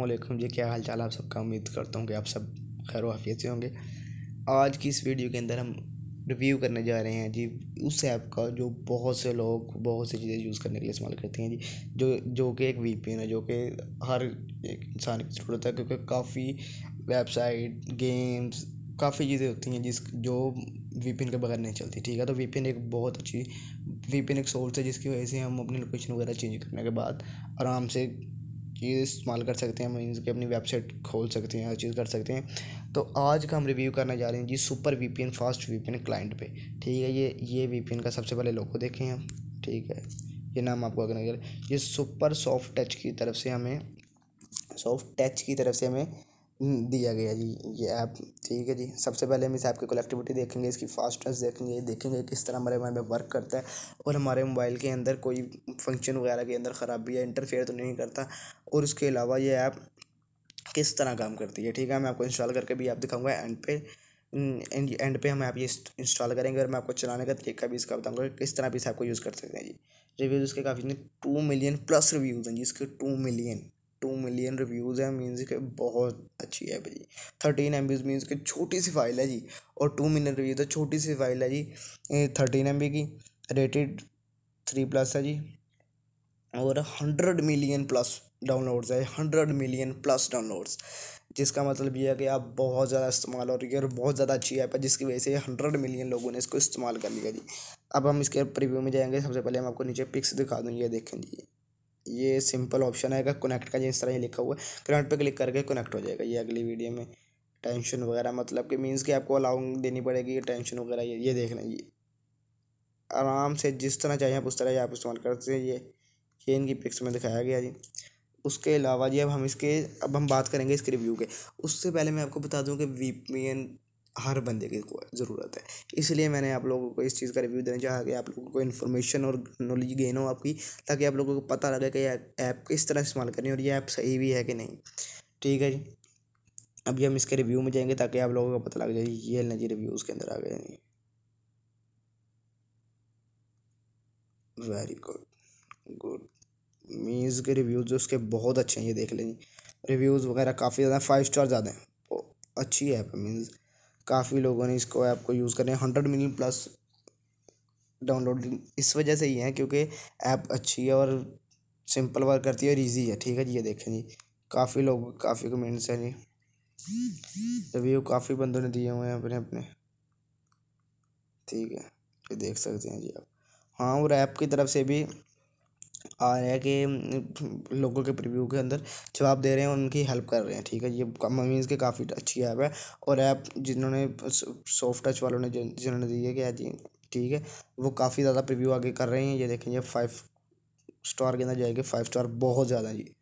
वालेकुम जी क्या हाल चाल आप सबका उम्मीद करता हूँ कि आप सब खैर वाफियत से होंगे आज की इस वीडियो के अंदर हम रिव्यू करने जा रहे हैं जी उस ऐप का जो बहुत से लोग बहुत सी चीज़ें यूज़ करने के लिए इस्तेमाल करते हैं जी जो जो कि एक वी पी एन है जो कि हर एक इंसान की ज़रूरत है क्योंकि काफ़ी वेबसाइट गेम्स काफ़ी चीज़ें होती हैं जिस जो वी के बगैर नहीं चलती ठीक है तो वी एक बहुत अच्छी वी एक सोर्स है जिसकी वजह से हम अपनी लोकेशन वगैरह चेंज करने के बाद आराम से चीज़ इस्तेमाल कर सकते हैं मीन्स कि अपनी वेबसाइट खोल सकते हैं हर चीज़ कर सकते हैं तो आज का हम रिव्यू करने जा रहे हैं जी super V fast V client पे ठीक है ये ये वी का सबसे पहले लोगो देखें हम ठीक है ये नाम आपको अगर ये सुपर सॉफ्ट टच की तरफ से हमें सॉफ्ट टच की तरफ से हमें दिया गया जी ये ऐप ठीक है जी सबसे पहले हम इस ऐप की कलेक्टिविटी देखेंगे इसकी फास्टनेस देखेंगे देखेंगे किस तरह हमारे मोबाइल में वर्क करता है और हमारे मोबाइल के अंदर कोई फंक्शन वगैरह के अंदर ख़राबी या इंटरफेयर तो नहीं करता और उसके अलावा ये ऐप किस तरह काम करती है ठीक है मैं आपको इंस्टॉल करके भी ऐप दिखाऊँगा एंड पे एंड पे हम ऐप ये इंस्टॉल करेंगे और मैं आपको चलाने का तरीका भी इसका बताऊंगा किस तरह आप इस ऐप को यूज़ कर सकते हैं जी रिव्यूज़ उसके काफ़ी टू मिलियन प्लस रिव्यूज़ हैं जी इसके two million two million reviews है मीन्स के बहुत अच्छी है भाई थर्टीन एम बीज मीन्स के छोटी सी फाइल है जी और टू मिलियन रिव्यूज़ तो छोटी सी फाइल है जी थर्टीन एम की रेटेड थ्री प्लस है जी और हंड्रेड मिलियन प्लस डाउनलोड्स है हंड्रेड मिलियन प्लस डाउनलोड्स जिसका मतलब यह है कि आप बहुत ज़्यादा इस्तेमाल हो रही है और बहुत ज़्यादा अच्छी ऐप है जिसकी वजह से हंड्रेड मिलियन लोगों ने इसको इस्तेमाल कर लिया जी अब हम इसके प्रीव्यू में जाएंगे सबसे पहले हम आपको नीचे पिक्स दिखा देंगे ये देखें जी ये सिंपल ऑप्शन आएगा कनेक्ट का जिस तरह ये लिखा हुआ है कनेक्ट पे क्लिक करके कनेक्ट हो जाएगा ये अगली वीडियो में टेंशन वगैरह मतलब कि मीन्स कि आपको अलाउंग देनी पड़ेगी टेंशन वगैरह ये ये देखना ये आराम से जिस तरह चाहिए आप उस तरह आप इस्तेमाल कर सकते हैं ये ये इनकी पिक्स में दिखाया गया जी उसके अलावा जी अब हम इसके अब हम बात करेंगे इसके रिव्यू के उससे पहले मैं आपको बता दूँ कि वी हर बंदे की ज़रूरत है इसलिए मैंने आप लोगों को इस चीज़ का रिव्यू देना चाहा कि आप लोगों को इन्फॉर्मेशन और नॉलेज गेन हो आपकी ताकि आप लोगों को पता लगे कि यह ऐप किस तरह इस्तेमाल करनी है और ये ऐप सही भी है कि नहीं ठीक है जी अभी हम इसके रिव्यू में जाएंगे ताकि आप लोगों को पता लग जाए ये ना जी रिव्यू उसके अंदर आ गए नहीं वेरी गुड गुड मीज़ के रिव्यूज़ जो उसके बहुत अच्छे हैं ये देख लें रिव्यूज़ वगैरह काफ़ी ज़्यादा फाइव स्टार ज़्यादा हैं अच्छी ऐप है मीन्स काफ़ी लोगों ने इसको ऐप को यूज़ करें हंड्रेड मिलियन प्लस डाउनलोड इस वजह से ही है क्योंकि ऐप अच्छी है और सिंपल वर्क करती है और ईजी है ठीक है जी ये देखें जी काफ़ी लोग काफ़ी कमेंट्स हैं जी रिव्यू काफ़ी बंदों ने दिए हुए हैं अपने अपने ठीक है ये देख सकते हैं जी आप हाँ और ऐप की तरफ से भी आ रहा है कि लोगों के प्रीव्यू के अंदर जवाब दे रहे हैं उनकी हेल्प कर रहे हैं ठीक है ये मीन्स के काफ़ी अच्छी ऐप है और ऐप जिन्होंने सॉफ्ट टच वालों ने जिन्होंने दी है कि ठीक है वो काफ़ी ज़्यादा प्रीव्यू आगे कर रहे हैं ये देखें ये फाइव स्टार के अंदर जाएगी फाइव स्टार बहुत ज़्यादा जी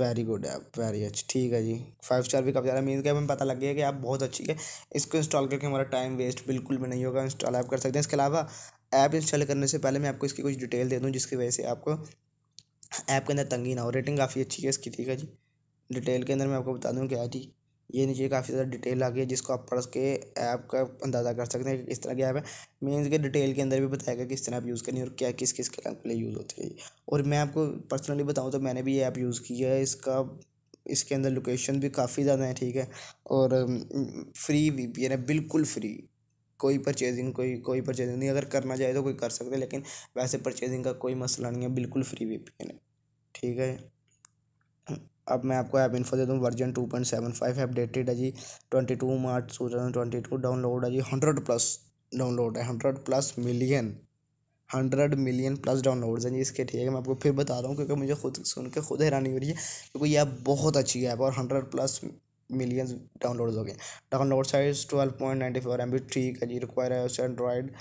वेरी गुड ऐप वेरी अच्छी ठीक है जी फाइव स्टार भी रहा ज़्यादा मीन के हमें पता लग गया कि ऐप बहुत अच्छी है इसको इंस्टॉल करके हमारा टाइम वेस्ट बिल्कुल भी नहीं होगा इंस्टॉल ऐप कर सकते हैं इसके अलावा ऐप इंस्टॉल करने से पहले मैं आपको इसकी कुछ डिटेल दे दूँ जिसकी वजह से आपको ऐप के अंदर तंगी ना हो रेटिंग काफ़ी अच्छी है इसकी ठीक है जी डिटेल के अंदर मैं आपको बता दूँ क्या जी ये नीचे काफ़ी ज़्यादा डिटेल आ गई है जिसको आप पढ़ के ऐप का अंदाज़ा कर सकते हैं कि किस तरह की ऐप है मीनस के डिटेल के अंदर भी बताया गया किस तरह आप यूज़ करनी है और क्या किस किस काम के लिए यूज़ होती है और मैं आपको पर्सनली बताऊँ तो मैंने भी ये ऐप यूज़ किया है इसका इसके अंदर लोकेशन भी काफ़ी ज़्यादा है ठीक है और फ्री वी पी है बिल्कुल फ्री कोई परचेजिंग कोई कोई परचेजिंग नहीं अगर करना चाहे तो कोई कर सकते लेकिन वैसे परचेजिंग का कोई मसला नहीं है बिल्कुल फ्री वी पी है ठीक है अब मैं आपको ऐप इन्फो दे दूँ version two point seven five updated है जी twenty two March two thousand twenty two download है जी हंड्रेड प्लस डाउनलोड है hundred plus million hundred million plus downloads हैं जी इसके ठीक है मैं आपको फिर बता रहा हूँ क्योंकि मुझे खुद सुन के खुद हैरानी हो रही है क्योंकि ये ऐप बहुत अच्छी ऐप और हंड्रेड प्लस मिलियन डाउनलोड्स हो गए download size twelve point ninety four M B ठीक है जी रिक्वायर है Android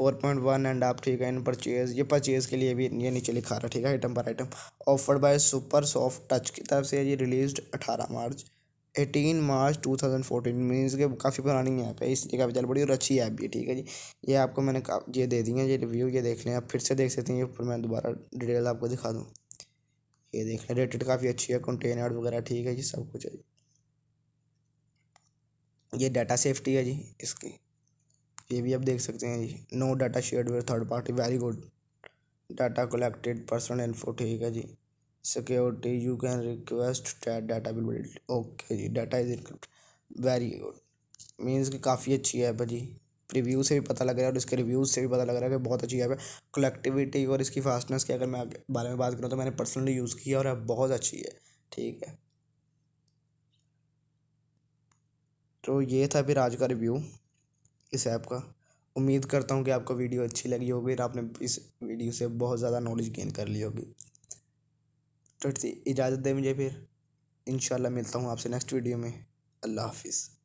four point one and आप ठीक है इन परचेज ये परचेज के लिए भी ये नीचे लिखा रहा है ठीक है आइटम पर item offered by super soft touch की तरफ से ये रिलीज अठारह मार्च eighteen March two thousand fourteen means के काफ़ी पुरानी ऐप है इसलिए काफ़ी चल पड़ी और अच्छी ऐप भी ठीक है जी ये आपको मैंने ये दे दी है ये रिव्यू ये देख लें आप फिर से देख सकते हैं ये ऊपर मैं दोबारा डिटेल आपको दिखा दूँ ये देख लें रेटेड काफ़ी अच्छी है कंटेनर वगैरह ठीक है जी सब कुछ है जी ये डाटा सेफ्टी है जी इसकी ये भी आप देख सकते हैं no data share with third party very good data collected personal info ठीक है जी security you can request that data bill build okay जी data is encrypt very good means कि काफ़ी अच्छी ऐप है जी रिव्यू से भी पता लग रहा है और इसके रिव्यूज़ से भी पता लग रहा है कि बहुत अच्छी ऐप है कलेक्टिविटी और इसकी फास्टनेस की अगर मैं बारे में बात करूँ तो मैंने पर्सनली यूज़ किया और ऐप बहुत अच्छी है ठीक है तो ये था फिर आज का रिव्यू इस ऐप का उम्मीद करता हूँ कि आपको वीडियो अच्छी लगी होगी और आपने इस वीडियो से बहुत ज़्यादा नॉलेज गेन कर ली होगी तो इजाज़त दें मुझे फिर इन मिलता हूँ आपसे नेक्स्ट वीडियो में अल्लाह हाफिज़